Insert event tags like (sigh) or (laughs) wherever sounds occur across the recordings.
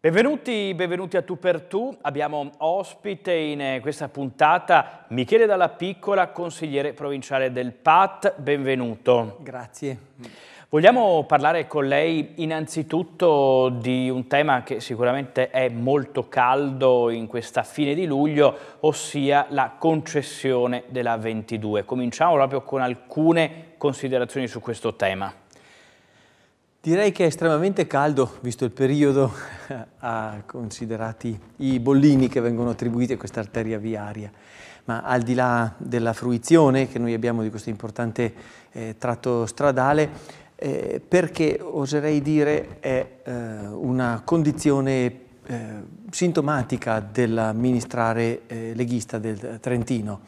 Benvenuti, benvenuti a Tu per Tu. Abbiamo ospite in eh, questa puntata Michele Dalla Piccola, consigliere provinciale del PAT. Benvenuto. Grazie. Vogliamo parlare con lei innanzitutto di un tema che sicuramente è molto caldo in questa fine di luglio, ossia la concessione della 22. Cominciamo proprio con alcune considerazioni su questo tema. Direi che è estremamente caldo, visto il periodo, (laughs) considerati i bollini che vengono attribuiti a questa arteria viaria ma al di là della fruizione che noi abbiamo di questo importante eh, tratto stradale, eh, perché oserei dire è eh, una condizione eh, sintomatica dell'amministrare eh, leghista del eh, Trentino.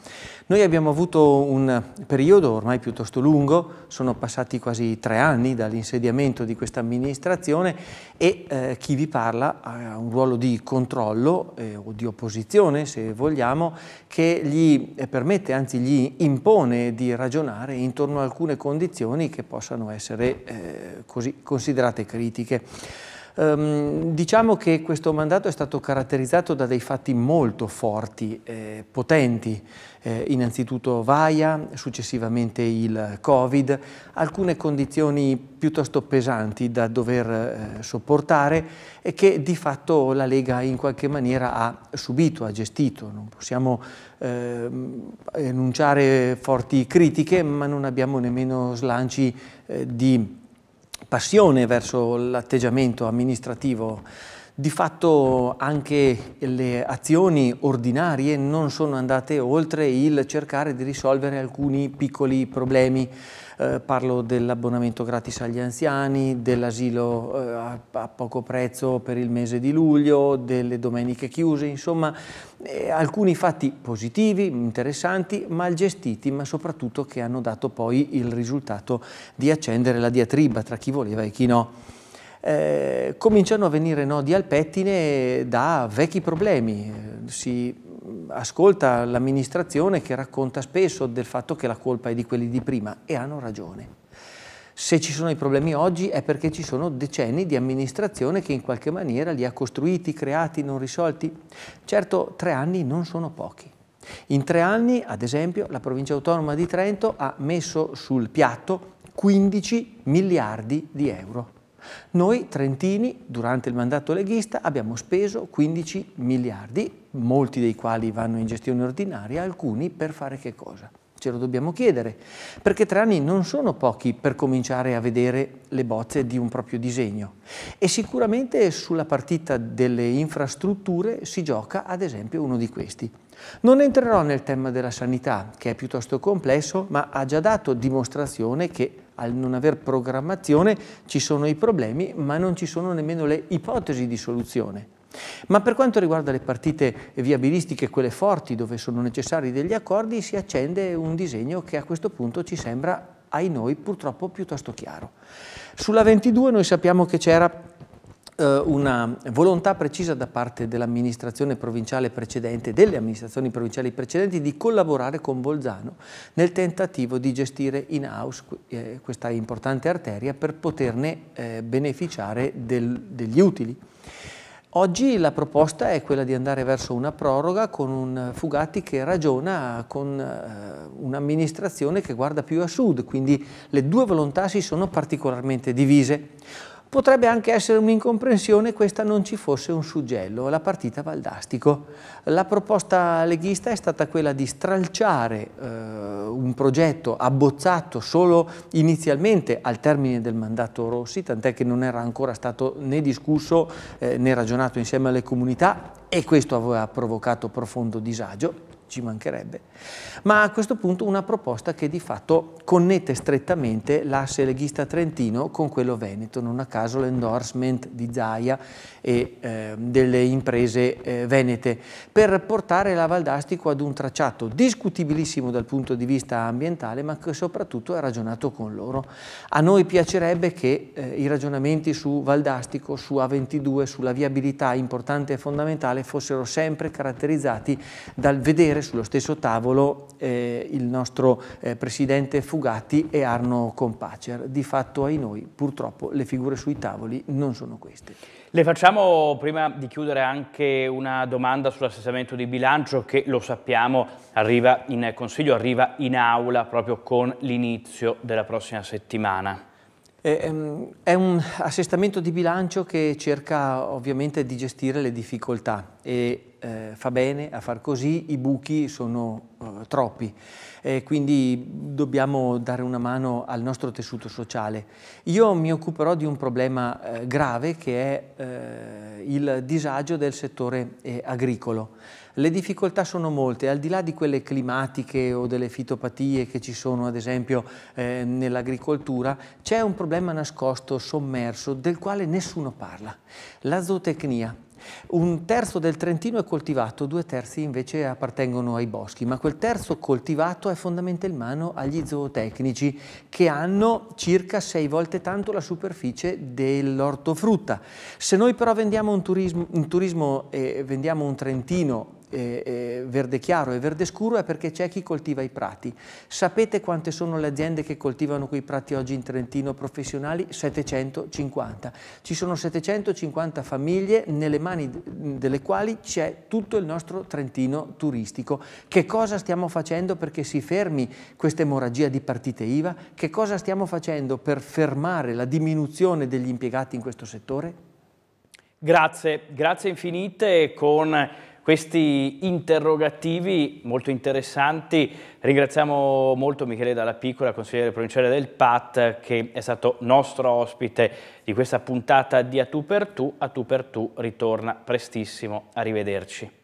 Noi abbiamo avuto un periodo ormai piuttosto lungo, sono passati quasi tre anni dall'insediamento di questa amministrazione e eh, chi vi parla ha un ruolo di controllo eh, o di opposizione, se vogliamo, che gli eh, permette, anzi gli impone di ragionare intorno a alcune condizioni che possano essere così considerate critiche. Ehm, diciamo che questo mandato è stato caratterizzato da dei fatti molto forti, eh, potenti, eh, innanzitutto Vaia, successivamente il Covid, alcune condizioni piuttosto pesanti da dover eh, sopportare e che di fatto la Lega in qualche maniera ha subito, ha gestito. Non possiamo eh, enunciare forti critiche, ma non abbiamo nemmeno slanci eh, di passione verso l'atteggiamento amministrativo di fatto anche le azioni ordinarie non sono andate oltre il cercare di risolvere alcuni piccoli problemi. Eh, parlo dell'abbonamento gratis agli anziani, dell'asilo eh, a, a, poco prezzo per il mese di luglio, delle domeniche chiuse, insomma eh, alcuni fatti positivi, interessanti, mal gestiti, ma soprattutto che hanno dato poi il risultato di accendere la diatriba tra chi voleva e chi no. Eh, cominciano a venire nodi al pettine da vecchi problemi. Si ascolta l'amministrazione che racconta spesso del fatto che la colpa è di quelli di prima e hanno ragione. Se ci sono i problemi oggi è perché ci sono decenni di amministrazione che in qualche maniera li ha costruiti, creati, non risolti. Certo, tre anni non sono pochi. In tre anni, ad esempio, la provincia autonoma di Trento ha messo sul piatto 15 miliardi di euro. Noi trentini durante il mandato leghista abbiamo speso 15 miliardi, molti dei quali vanno in gestione ordinaria, alcuni per fare che cosa? Ce lo dobbiamo chiedere, perché tre anni non sono pochi per cominciare a vedere le bozze di un proprio disegno e sicuramente sulla partita delle infrastrutture si gioca ad esempio uno di questi. Non entrerò nel tema della sanità, che è piuttosto complesso, ma ha già dato dimostrazione che al non aver programmazione ci sono i problemi, ma non ci sono nemmeno le ipotesi di soluzione. Ma per quanto riguarda le partite viabilistiche, quelle forti dove sono necessari degli accordi, si accende un disegno che a questo punto ci sembra ai noi purtroppo piuttosto chiaro. Sulla 22 noi sappiamo che c'era eh, una volontà precisa da parte dell'amministrazione provinciale precedente, delle amministrazioni provinciali precedenti, di collaborare con Bolzano nel tentativo di gestire in house eh, questa importante arteria per poterne eh, beneficiare del, degli utili. Oggi la proposta è quella di andare verso una proroga con un Fugatti che ragiona con un'amministrazione che guarda più a sud, quindi le due volontà si sono particolarmente divise. Potrebbe anche essere un'incomprensione questa non ci fosse un suggello alla partita Valdastico. La proposta leghista è stata quella di stralciare eh, un progetto abbozzato solo inizialmente al termine del mandato Rossi, tant'è che non era ancora stato né discusso eh, né ragionato insieme alle comunità e questo aveva provocato profondo disagio ci mancherebbe, ma a questo punto una proposta che di fatto connette strettamente l'asse leghista trentino con quello veneto, non a caso l'endorsement di Zaia e eh, delle imprese eh, venete, per portare la Valdastico ad un tracciato discutibilissimo dal punto di vista ambientale, ma che soprattutto è ragionato con loro. A noi piacerebbe che eh, i ragionamenti su Valdastico, su A22, sulla viabilità importante e fondamentale fossero sempre caratterizzati dal vedere mettere sullo stesso tavolo eh, il nostro eh, presidente Fugatti e Arno Compacer. Di fatto ai noi purtroppo le figure sui tavoli non sono queste. Le facciamo prima di chiudere anche una domanda sull'assestamento di bilancio che lo sappiamo arriva in Consiglio, arriva in aula proprio con l'inizio della prossima settimana. Eh, ehm, è un assestamento di bilancio che cerca ovviamente di gestire le difficoltà e eh, fa bene a far così, i buchi sono eh, troppi, eh, quindi dobbiamo dare una mano al nostro tessuto sociale. Io mi occuperò di un problema eh, grave che è eh, il disagio del settore eh, agricolo. Le difficoltà sono molte, al di là di quelle climatiche o delle fitopatie che ci sono ad esempio nell'agricoltura, c'è un problema nascosto, sommerso, del quale nessuno parla. La zootecnia un terzo del Trentino è coltivato, due terzi invece appartengono ai boschi, ma quel terzo coltivato è fondamentalmente in mano agli zootecnici che hanno circa sei volte tanto la superficie dell'ortofrutta. Se noi però vendiamo un turismo, un turismo e vendiamo un Trentino eh, eh, verde chiaro e verde scuro è perché c'è chi coltiva i prati. Sapete quante sono le aziende che coltivano quei prati oggi in Trentino professionali? 750. Ci sono 750 famiglie nelle mani delle quali c'è tutto il nostro Trentino turistico. Che cosa stiamo facendo perché si fermi questa emorragia di partite IVA? Che cosa stiamo facendo per fermare la diminuzione degli impiegati in questo settore? Grazie, grazie infinite con questi interrogativi molto interessanti. Ringraziamo molto Michele Dalla Piccola, consigliere provinciale del PAT, che è stato nostro ospite di questa puntata di A Tu per Tu. A Tu per Tu ritorna prestissimo. Arrivederci.